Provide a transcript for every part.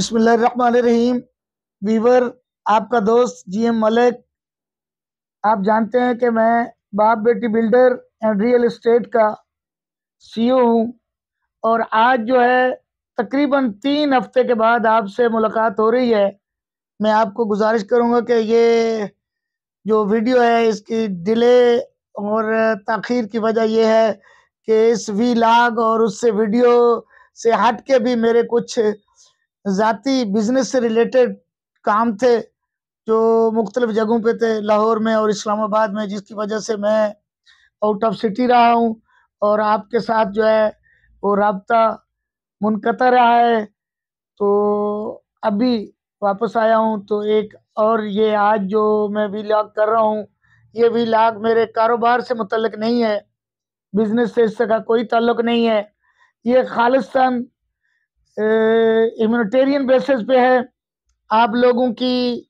बसमीम वीवर आपका दोस्त जी एम मलिक आप जानते हैं कि मैं बाप बेटी बिल्डर एंड रियल इस्टेट का सीईओ e हूं और आज जो है तकरीबन तीन हफ्ते के बाद आपसे मुलाकात हो रही है मैं आपको गुजारिश करूंगा कि ये जो वीडियो है इसकी डिले और तखीर की वजह यह है कि इस वी लाग और उससे वीडियो से हट के भी मेरे कुछ ज़ाती बिजनेस से रिलेटेड काम थे जो मुख्तलिफ जगहों पे थे लाहौर में और इस्लामाबाद में जिसकी वजह से मैं आउट ऑफ सिटी रहा हूँ और आपके साथ जो है वो रबता मुनक़ रहा है तो अभी वापस आया हूँ तो एक और ये आज जो मैं लाग कर रहा हूँ ये लाग मेरे कारोबार से मुतलक नहीं है बिज़नेस से इसका कोई ताल्लुक़ नहीं है ये खालिस्तान इम्यूनिटेरियन बेसिस पे है आप लोगों की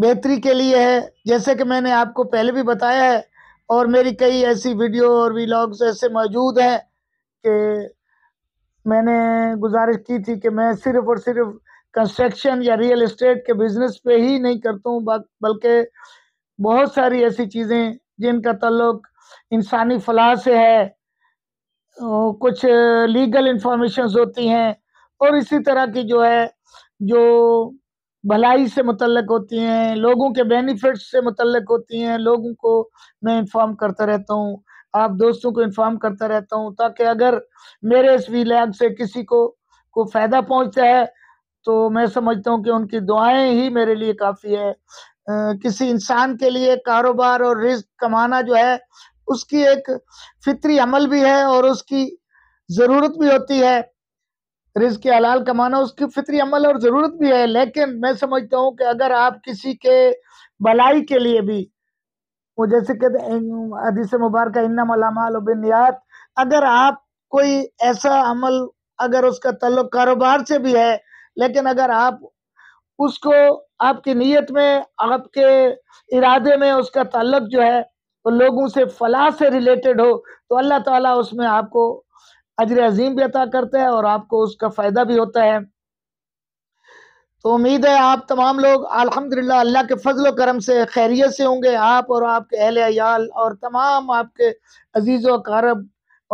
बेहतरी के लिए है जैसे कि मैंने आपको पहले भी बताया है और मेरी कई ऐसी वीडियो और वीलॉग्स ऐसे मौजूद हैं कि मैंने गुजारिश की थी कि मैं सिर्फ और सिर्फ कंस्ट्रक्शन या रियल इस्टेट के बिज़नेस पे ही नहीं करता हूँ बल्कि बहुत सारी ऐसी चीज़ें जिनका तल्लुक इंसानी फलाह से है कुछ लीगल इंफॉर्मेशन होती हैं और इसी तरह की जो है जो भलाई से मुतलक होती हैं लोगों के बेनिफिट्स से मुतलक होती हैं लोगों को मैं इन्फॉर्म करता रहता हूँ आप दोस्तों को इन्फॉर्म करता रहता हूँ ताकि अगर मेरे इस वी लैब से किसी को को फ़ायदा पहुँचता है तो मैं समझता हूँ कि उनकी दुआएं ही मेरे लिए काफ़ी है आ, किसी इंसान के लिए कारोबार और रिस्क कमाना जो है उसकी एक फित्री अमल भी है और उसकी ज़रूरत भी होती है रिज के हलाल कमाना उसकी फित्री अमल और ज़रूरत भी है लेकिन मैं समझता हूँ कि अगर आप किसी के भलाई के लिए भी वो जैसे कहते अदीस मुबारक इन्नामाल बिनियात अगर आप कोई ऐसा अमल अगर उसका तल्लुक कारोबार से भी है लेकिन अगर आप उसको आपकी नीयत में आपके इरादे में उसका तल्लक जो है तो लोगों से फलाह से रिलेटेड हो तो अल्लाह ताला उसमें आपको अजर अजीम भी अता करता है और आपको उसका फ़ायदा भी होता है तो उम्मीद है आप तमाम लोग अल्हम्दुलिल्लाह अल्लाह के फजल करम से खैरियत से होंगे आप और आपके अहल अयाल और तमाम आपके अजीज़ वकारब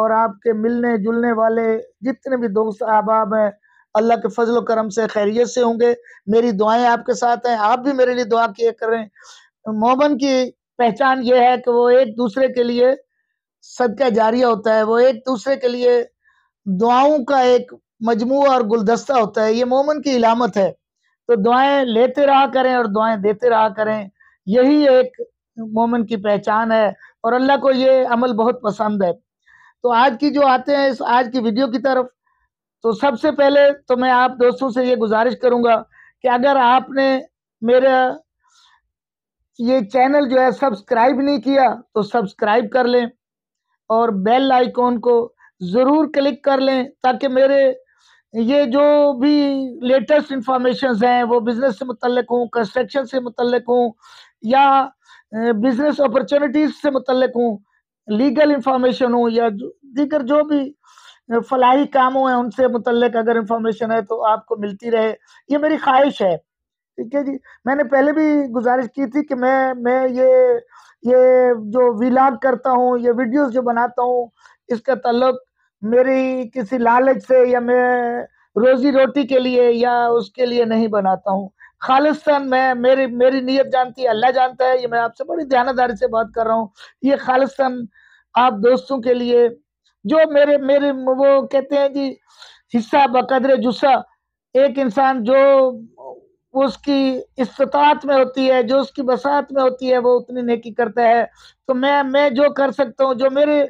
और आपके मिलने जुलने वाले जितने भी दोस्त अहबाब हैं अल्लाह के फजल करम से खैरियत से होंगे मेरी दुआएं आपके साथ हैं आप भी मेरे लिए दुआ किए करें मोमन की पहचान ये है कि वो एक दूसरे के लिए सदका जारिया होता है वो एक दूसरे के लिए दुआओं का एक मजमू और गुलदस्ता होता है ये मोमन की इलामत है तो दुआएं लेते रहा करें और दुआएं देते रहा करें यही एक मोमन की पहचान है और अल्लाह को ये अमल बहुत पसंद है तो आज की जो आते हैं इस आज की वीडियो की तरफ तो सबसे पहले तो मैं आप दोस्तों से ये गुजारिश करूंगा कि अगर आपने मेरा ये चैनल जो है सब्सक्राइब नहीं किया तो सब्सक्राइब कर लें और बेल आइकॉन को ज़रूर क्लिक कर लें ताकि मेरे ये जो भी लेटेस्ट इंफॉर्मेशन हैं वो बिज़नेस से मुतलक हों कंस्ट्रक्शन से मुतलक हों या बिज़नेस अपॉर्चुनिटीज़ से मुतलक हों लीगल इंफॉर्मेशन हो या दीगर जो भी फलाही कामों हैं उनसे मुतलक अगर इंफॉर्मेशन है तो आपको मिलती रहे ये मेरी ख्वाहिश है ठीक है जी मैंने पहले भी गुजारिश की थी कि मैं मैं ये ये जो विलाग करता हूँ ये वीडियोस जो बनाता हूँ इसका तल्लक मेरी किसी लालच से या मैं रोजी रोटी के लिए या उसके लिए नहीं बनाता हूँ खालिस्तान मैं मेरी मेरी नीयत जानती है अल्लाह जानता है ये मैं आपसे बड़ी ध्यानदारी से बात कर रहा हूँ ये खालिस्तान आप दोस्तों के लिए जो मेरे मेरे वो कहते हैं जी हिस्सा बकदर जुस्सा एक इंसान जो वो उसकी इस्तात में होती है जो उसकी बसात में होती है वो उतनी नेकी करता है तो मैं मैं जो कर सकता हूँ जो मेरे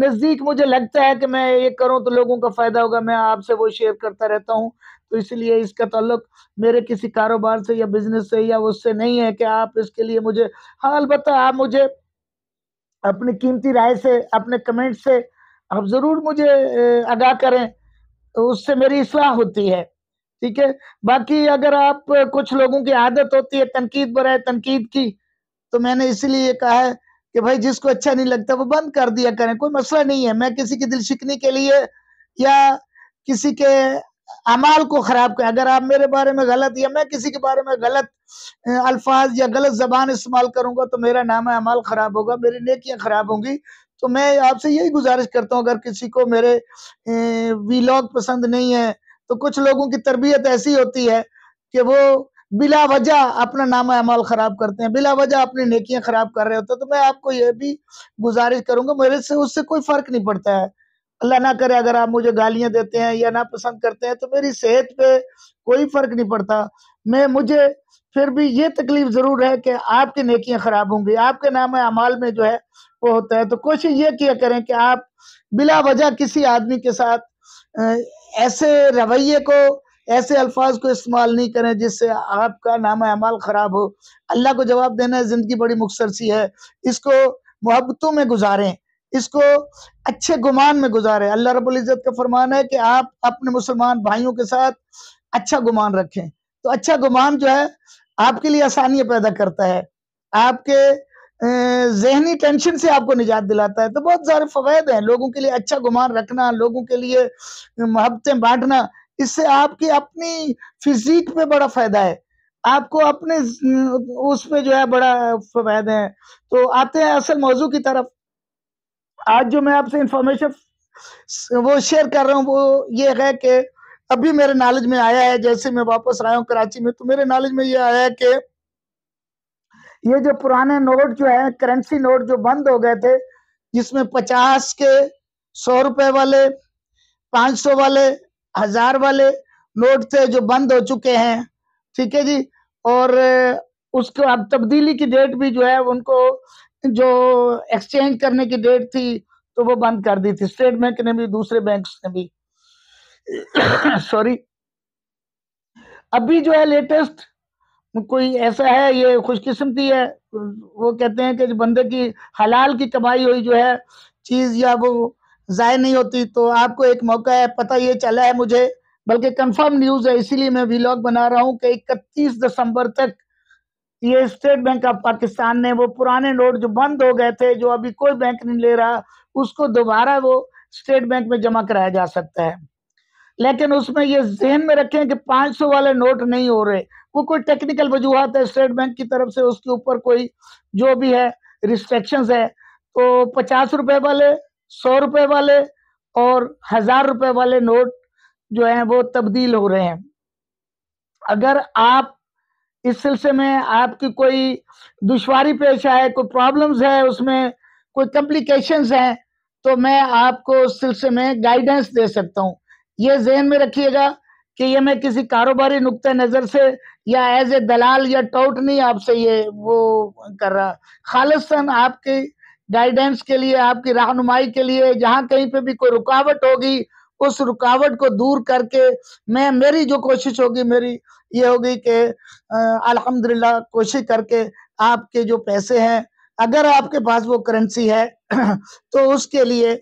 नज़दीक मुझे लगता है कि मैं ये करूँ तो लोगों का फ़ायदा होगा मैं आपसे वो शेयर करता रहता हूँ तो इसलिए इसका ताल्लुक मेरे किसी कारोबार से या बिजनेस से या उससे नहीं है कि आप इसके लिए मुझे हाँ अलबत् आप मुझे अपनी कीमती राय से अपने कमेंट से आप ज़रूर मुझे आगाह करें तो उससे मेरी इसलाह होती है ठीक है बाकी अगर आप कुछ लोगों की आदत होती है तनकीद बरए तनकीद की तो मैंने इसीलिए कहा है कि भाई जिसको अच्छा नहीं लगता वो बंद कर दिया करें कोई मसला नहीं है मैं किसी की दिल शिकनी के लिए या किसी के अमाल को ख़राब करें अगर आप मेरे बारे में गलत या मैं किसी के बारे में गलत अल्फाज या गलत ज़बान इस्तेमाल करूँगा तो मेरा नाम अमाल ख़राब होगा मेरी नेकियाँ ख़राब होंगी तो मैं आपसे यही गुजारिश करता हूँ अगर किसी को मेरे वीलॉग पसंद नहीं है तो कुछ लोगों की तरबियत ऐसी होती है कि वो बिला वजह अपना नाम अमाल खराब करते हैं बिला वजह अपनी नेकियां खराब कर रहे होते हैं तो मैं आपको यह भी गुजारिश करूंगा मेरे से उससे कोई फर्क नहीं पड़ता है अल्लाह ना करे अगर आप मुझे गालियां देते हैं या ना पसंद करते हैं तो मेरी सेहत पे कोई फर्क नहीं पड़ता मैं मुझे फिर भी ये तकलीफ जरूर है कि आपकी नेकियां खराब होंगी आपके नाम अमाल में जो है वो होता है तो कोशिश ये किया करें कि आप बिला वजह किसी आदमी के साथ ऐसे रवैये को ऐसे अल्फाज को इस्तेमाल नहीं करें जिससे आपका नाम अमाल ख़राब हो अल्लाह को जवाब देना ज़िंदगी बड़ी मुखसर सी है इसको मोहब्बतों में गुजारें इसको अच्छे गुमान में गुजारें अल्लाह रबुल्ज़त का फरमान है कि आप अपने मुसलमान भाइयों के साथ अच्छा गुमान रखें तो अच्छा गुमान जो है आपके लिए आसानियाँ पैदा करता है आपके जहनी टेंशन से आपको निजात दिलाता है तो बहुत सारे फायदे हैं लोगों के लिए अच्छा गुमान रखना लोगों के लिए मोहब्बतें बांटना इससे आपकी अपनी फिजीक पे बड़ा फ़ायदा है आपको अपने उस पे जो है बड़ा फ़वाद है तो आते हैं असल मौजू की तरफ आज जो मैं आपसे इंफॉर्मेशन वो शेयर कर रहा हूँ वो ये है कि अभी मेरे नॉलेज में आया है जैसे मैं वापस आया हूँ कराची में तो मेरे नॉलेज में ये आया है कि ये जो पुराने नोट जो है करेंसी नोट जो बंद हो गए थे जिसमें पचास के सौ रुपए वाले पांच सौ वाले हजार वाले नोट थे जो बंद हो चुके हैं ठीक है जी और उसके अब तब्दीली की डेट भी जो है उनको जो एक्सचेंज करने की डेट थी तो वो बंद कर दी थी स्टेट बैंक ने भी दूसरे बैंक ने भी सॉरी अभी जो है लेटेस्ट कोई ऐसा है ये खुशकिस्मती है वो कहते हैं कि बंदे की हलाल की कमाई हुई जो है चीज़ या वो ज़ाय नहीं होती तो आपको एक मौका है पता ये चला है मुझे बल्कि कंफर्म न्यूज़ है इसीलिए मैं व्लॉग बना रहा हूँ कि इकतीस दिसंबर तक ये स्टेट बैंक ऑफ पाकिस्तान ने वो पुराने नोट जो बंद हो गए थे जो अभी कोई बैंक नहीं ले रहा उसको दोबारा वो स्टेट बैंक में जमा कराया जा सकता है लेकिन उसमें ये जहन में रखें कि 500 वाले नोट नहीं हो रहे वो कोई टेक्निकल वजूहत है स्टेट बैंक की तरफ से उसके ऊपर कोई जो भी है रिस्ट्रिक्शन है तो पचास रुपए वाले सौ रुपए वाले और हजार रुपए वाले नोट जो है वो तब्दील हो रहे हैं अगर आप इस सिलसिले में आपकी कोई दुशारी पेश आए कोई प्रॉब्लम्स है उसमें कोई कम्प्लिकेशन है तो मैं आपको उस सिलसिले में गाइडेंस दे सकता हूँ ये जहन में रखिएगा कि ये मैं किसी कारोबारी नुकते नज़र से या एज ए दलाल या टोट नहीं आपसे ये वो कर रहा खालसन आपकी गाइडेंस के लिए आपकी रहनुमाई के लिए जहाँ कहीं पे भी कोई रुकावट होगी उस रुकावट को दूर करके मैं मेरी जो कोशिश होगी मेरी ये होगी कि अल्हम्दुलिल्लाह कोशिश करके आपके जो पैसे हैं अगर आपके पास वो करेंसी है तो उसके लिए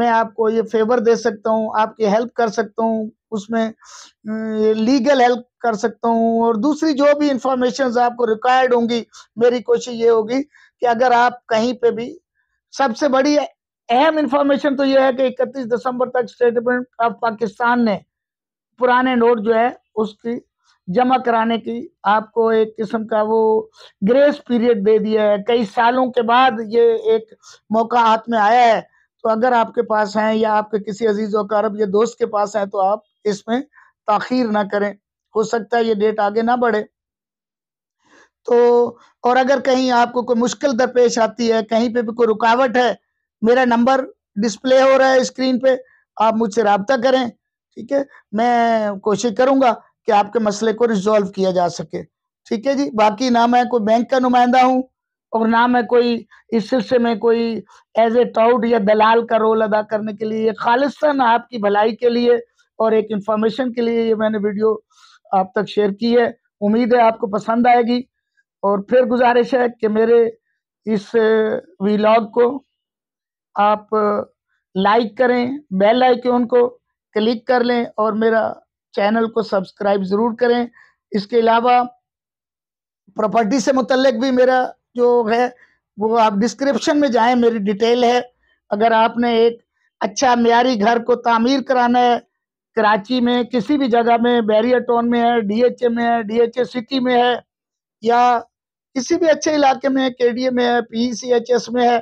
मैं आपको ये फेवर दे सकता हूँ आपकी हेल्प कर सकता हूँ उसमें लीगल हेल्प कर सकता हूँ और दूसरी जो भी इंफॉर्मेशन आपको रिक्वायर्ड होंगी मेरी कोशिश ये होगी कि अगर आप कहीं पे भी सबसे बड़ी अहम इंफॉर्मेशन तो यह है कि 31 दिसंबर तक स्टेट बैंक ऑफ पाकिस्तान ने पुराने नोट जो है उसकी जमा कराने की आपको एक किस्म का वो ग्रेस पीरियड दे दिया है कई सालों के बाद ये एक मौका हाथ में आया है तो अगर आपके पास है या आपके किसी अजीज वकारब या दोस्त के पास हैं तो आप इसमें ताखीर ना करें हो सकता है ये डेट आगे ना बढ़े तो और अगर कहीं आपको कोई मुश्किल दरपेश आती है कहीं पे भी कोई रुकावट है मेरा नंबर डिस्प्ले हो रहा है स्क्रीन पे आप मुझसे रबता करें ठीक है मैं कोशिश करूंगा कि आपके मसले को रिजॉल्व किया जा सके ठीक है जी बाकी ना मैं कोई बैंक का नुमाइंदा हूँ और ना मैं कोई इस सिलसिले में कोई एज ए टाउट या दलाल का रोल अदा करने के लिए खालिस्तान आपकी भलाई के लिए और एक इंफॉर्मेशन के लिए ये मैंने वीडियो आप तक शेयर की है उम्मीद है आपको पसंद आएगी और फिर गुजारिश है कि मेरे इस वीलॉग को आप लाइक करें बेल आइकन को क्लिक कर लें और मेरा चैनल को सब्सक्राइब ज़रूर करें इसके अलावा प्रॉपर्टी से मुतलक भी मेरा जो है वो आप डिस्क्रिप्शन में जाएं मेरी डिटेल है अगर आपने एक अच्छा म्यारी घर को तामीर कराना है कराची में किसी भी जगह में बैरियर टाउन में है डीएचए में है डीएचए सिटी में है या किसी भी अच्छे इलाके में के में है पीसीएचएस e में है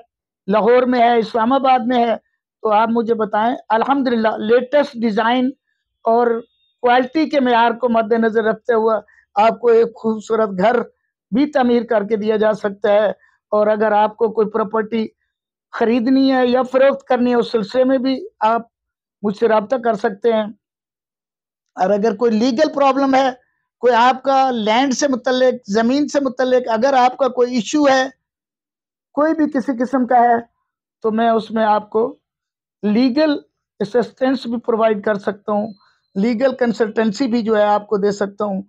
लाहौर में है इस्लामाबाद में है तो आप मुझे बताएं अल्हम्दुलिल्लाह लेटेस्ट डिज़ाइन और क्वालिटी के मैार को मद्देनज़र रखते हुए आपको एक खूबसूरत घर भी तमीर करके दिया जा सकता है और अगर आपको कोई प्रॉपर्टी ख़रीदनी है या फ़रोख्त करनी है उस सिलसिले में भी आप मुझसे रबता कर सकते हैं और अगर कोई लीगल प्रॉब्लम है कोई आपका लैंड से मुतलक ज़मीन से मुतलक अगर आपका कोई इशू है कोई भी किसी किस्म का है तो मैं उसमें आपको लीगल असिस्टेंस भी प्रोवाइड कर सकता हूँ लीगल कंसल्टेंसी भी जो है आपको दे सकता हूँ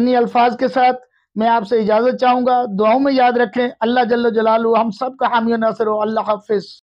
इन्हीं अल्फाज के साथ मैं आपसे इजाज़त चाहूँगा दुआओं में याद रखें अल्लाह जल्ल जलालू हम सब का हामी नासर हो अल्लाह हाफिज़